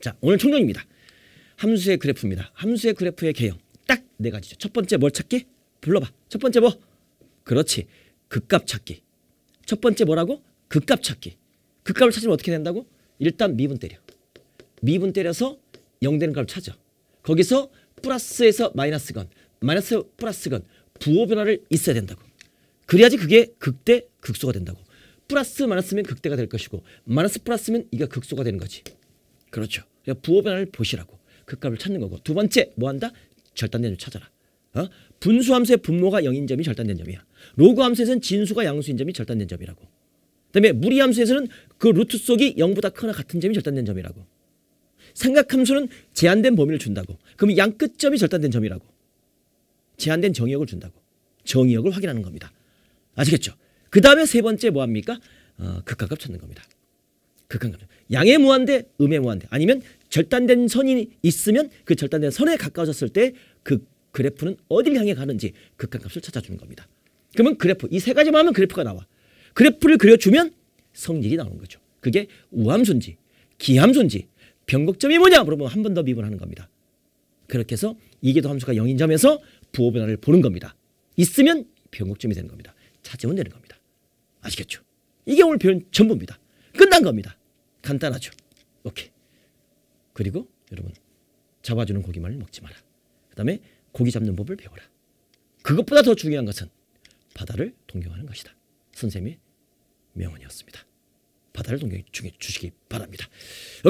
자, 오늘 총론입니다. 함수의 그래프입니다. 함수의 그래프의 개형. 딱 네 가지죠. 첫 번째 뭘 찾기? 불러봐. 첫 번째 뭐? 그렇지. 극값 찾기. 첫 번째 뭐라고? 극값 찾기. 극값을 찾으면 어떻게 된다고? 일단 미분 때려. 미분 때려서 0 되는 값을 찾아. 거기서 플러스에서 마이너스건, 마이너스 플러스건 부호 변화를 있어야 된다고. 그래야지 그게 극대 극소가 된다고. 플러스 마이너스면 극대가 될 것이고 마이너스 플러스면 이가 극소가 되는 거지. 그렇죠. 그러니까 부호 변화를 보시라고 그 값을 찾는 거고 두 번째 뭐 한다? 절단된 점 찾아라. 어? 분수 함수의 분모가 0인 점이 절단된 점이야. 로그 함수에서는 진수가 양수인 점이 절단된 점이라고. 그다음에 무리 함수에서는 그 루트 속이 0보다 크나 같은 점이 절단된 점이라고. 생각 함수는 제한된 범위를 준다고. 그럼 양 끝점이 절단된 점이라고. 제한된 정의역을 준다고. 정의역을 확인하는 겁니다. 아시겠죠? 그 다음에 세 번째 뭐합니까? 어, 극값 찾는 겁니다. 극한 감정. 양의 무한대, 음의 무한대. 아니면 절단된 선이 있으면 그 절단된 선에 가까워졌을 때 그 그래프는 어딜 향해 가는지 극한 값을 찾아주는 겁니다. 그러면 그래프 이 세 가지만 하면 그래프가 나와. 그래프를 그려주면 성질이 나오는 거죠. 그게 우함수지기함수지 변곡점이 뭐냐 그러면한 번 더 미분하는 겁니다. 그렇게 해서 이게도 함수가 0인 점에서 부호 변화를 보는 겁니다. 있으면 변곡점이 되는 겁니다. 찾으면 되는 겁니다. 아시겠죠? 이게 오늘 배운 전부입니다. 끝난 겁니다. 간단하죠. 오케이. 그리고 여러분 잡아주는 고기만 먹지 마라. 그 다음에 고기 잡는 법을 배워라. 그것보다 더 중요한 것은 바다를 동경하는 것이다. 선생님의 명언이었습니다. 바다를 동경해 주시기 바랍니다. 오케이.